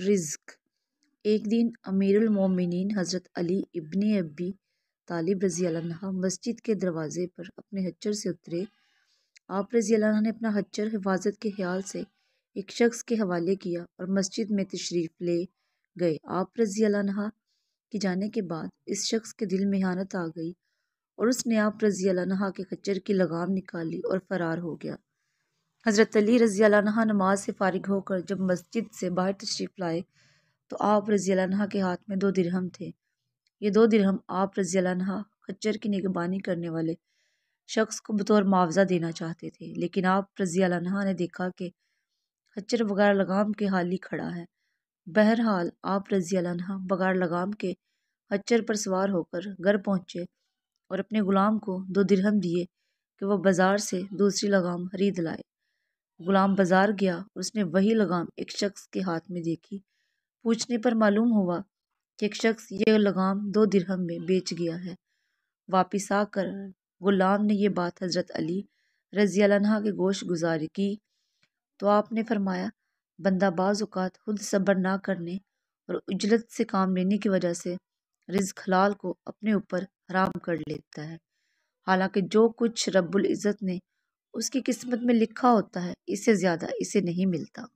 रिज़्क एक दिन अमीरुल मोमिनीन हज़रत अली इब्न अबी तालिब रज़ी मस्जिद के दरवाज़े पर अपने हच्चर से उतरे आप रज़ी ने अपना हच्चर हिफाजत के ख्याल से एक शख्स के हवाले किया और मस्जिद में तशरीफ़ ले गए आप रज़ी के जाने के बाद इस शख्स के दिल में हानत आ गई और उसने आप रज़ी के खच्चर की लगाम निकाली और फ़रार हो गया हज़रत अली रज़ी नमाज से फ़ारिग होकर जब मस्जिद से बाहर तशरीफ़ लाए तो आप रज़ी के हाथ में दो दिरहम थे ये दो दिरहम आप रज़ी खच्चर की निगबानी करने वाले शख्स को बतौर मुआवजा देना चाहते थे लेकिन आप रज़ी ने देखा कि खच्चर बगैर लगाम के हाल ही खड़ा है बहरहाल आप रज़ी बगैर लगाम के खच्चर पर सवार होकर घर पहुँचे और अपने ग़ुलाम को दो दिरहम दिए कि वह बाज़ार से दूसरी लगाम खरीद लाए गुलाम बाजार गया और उसने वही लगाम एक शख्स के हाथ में देखी पूछने पर मालूम हुआ कि एक शख्स ये लगाम दो दिरहम में बेच गया है वापस आकर गुलाम ने यह बात हजरत अली रजी अल्लाह के गोश गुजारी की तो आपने फरमाया बंदा बाज़ात खुद सब्र ना करने और उजलत से काम लेने की वजह से रिज हलाल को अपने ऊपर हराम कर लेता है हालांकि जो कुछ रब्बुल इज़्ज़त ने उसकी किस्मत में लिखा होता है इससे ज़्यादा इसे नहीं मिलता